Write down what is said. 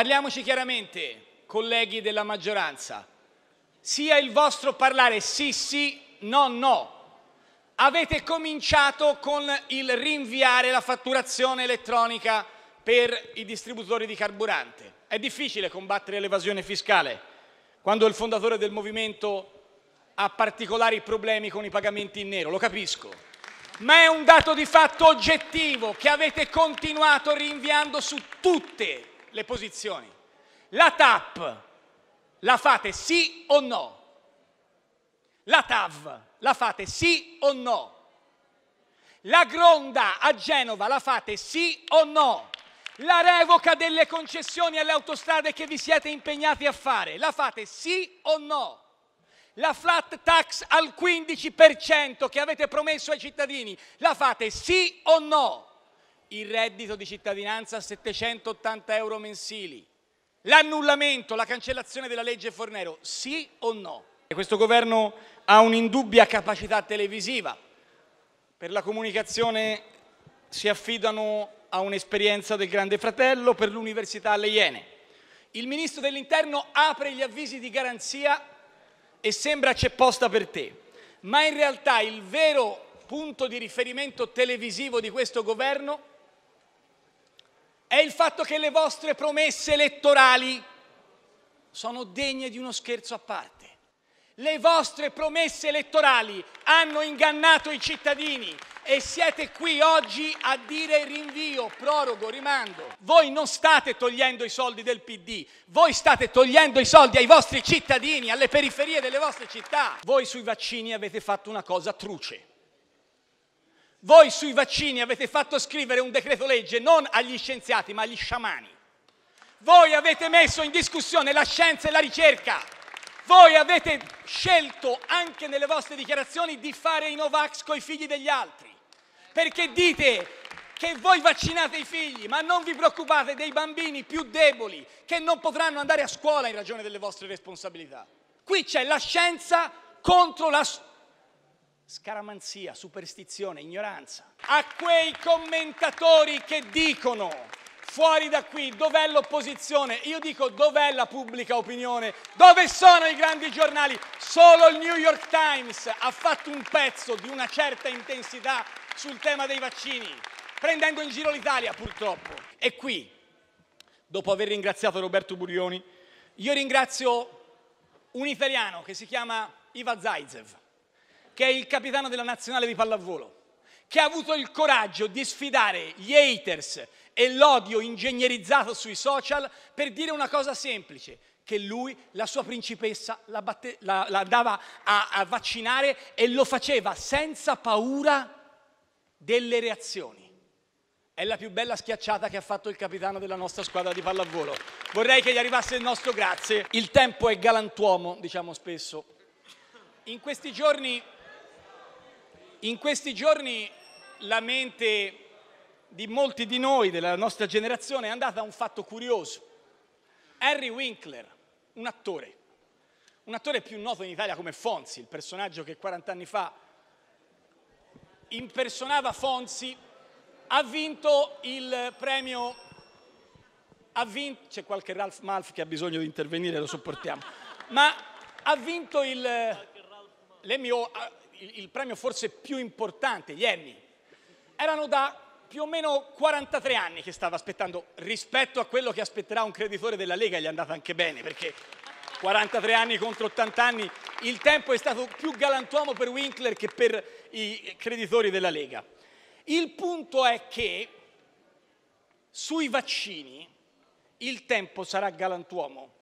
Parliamoci chiaramente, colleghi della maggioranza, sia il vostro parlare sì sì, no no. Avete cominciato con il rinviare la fatturazione elettronica per i distributori di carburante. È difficile combattere l'evasione fiscale quando il fondatore del movimento ha particolari problemi con i pagamenti in nero, lo capisco. Ma è un dato di fatto oggettivo che avete continuato rinviando su tutte le posizioni. La TAP la fate sì o no? La TAV la fate sì o no? La gronda a Genova la fate sì o no? La revoca delle concessioni alle autostrade che vi siete impegnati a fare, la fate sì o no? La flat tax al 15% che avete promesso ai cittadini, la fate sì o no? il reddito di cittadinanza a 780 euro mensili, l'annullamento, la cancellazione della legge Fornero, sì o no? Questo governo ha un'indubbia capacità televisiva, per la comunicazione si affidano a un'esperienza del Grande Fratello, per l'università alle Iene. Il ministro dell'interno apre gli avvisi di garanzia e sembra c'è posta per te, ma in realtà il vero punto di riferimento televisivo di questo governo è è il fatto che le vostre promesse elettorali sono degne di uno scherzo a parte. Le vostre promesse elettorali hanno ingannato i cittadini e siete qui oggi a dire rinvio, prorogo, rimando. Voi non state togliendo i soldi del PD, voi state togliendo i soldi ai vostri cittadini, alle periferie delle vostre città. Voi sui vaccini avete fatto una cosa truce. Voi sui vaccini avete fatto scrivere un decreto legge non agli scienziati ma agli sciamani. Voi avete messo in discussione la scienza e la ricerca. Voi avete scelto anche nelle vostre dichiarazioni di fare i Novax coi figli degli altri. Perché dite che voi vaccinate i figli, ma non vi preoccupate dei bambini più deboli che non potranno andare a scuola in ragione delle vostre responsabilità. Qui c'è la scienza contro la scaramanzia, superstizione, ignoranza. A quei commentatori che dicono fuori da qui dov'è l'opposizione, io dico dov'è la pubblica opinione, dove sono i grandi giornali. Solo il New York Times ha fatto un pezzo di una certa intensità sul tema dei vaccini, prendendo in giro l'Italia purtroppo. E qui, dopo aver ringraziato Roberto Burioni, io ringrazio un italiano che si chiama Iva Zaitsev che è il capitano della nazionale di pallavolo, che ha avuto il coraggio di sfidare gli haters e l'odio ingegnerizzato sui social per dire una cosa semplice, che lui, la sua principessa, la, batte, la, la dava a, a vaccinare e lo faceva senza paura delle reazioni. È la più bella schiacciata che ha fatto il capitano della nostra squadra di pallavolo. Vorrei che gli arrivasse il nostro grazie. Il tempo è galantuomo, diciamo spesso. In questi giorni in questi giorni la mente di molti di noi, della nostra generazione, è andata a un fatto curioso. Henry Winkler, un attore, un attore più noto in Italia come Fonzi, il personaggio che 40 anni fa impersonava Fonzi, ha vinto il premio, vinto, c'è qualche Ralph Malf che ha bisogno di intervenire, lo sopportiamo, ma ha vinto il, l'Emmy il, il premio forse più importante, gli Emmy, erano da più o meno 43 anni che stava aspettando rispetto a quello che aspetterà un creditore della Lega, gli è andata anche bene perché 43 anni contro 80 anni, il tempo è stato più galantuomo per Winkler che per i creditori della Lega. Il punto è che sui vaccini il tempo sarà galantuomo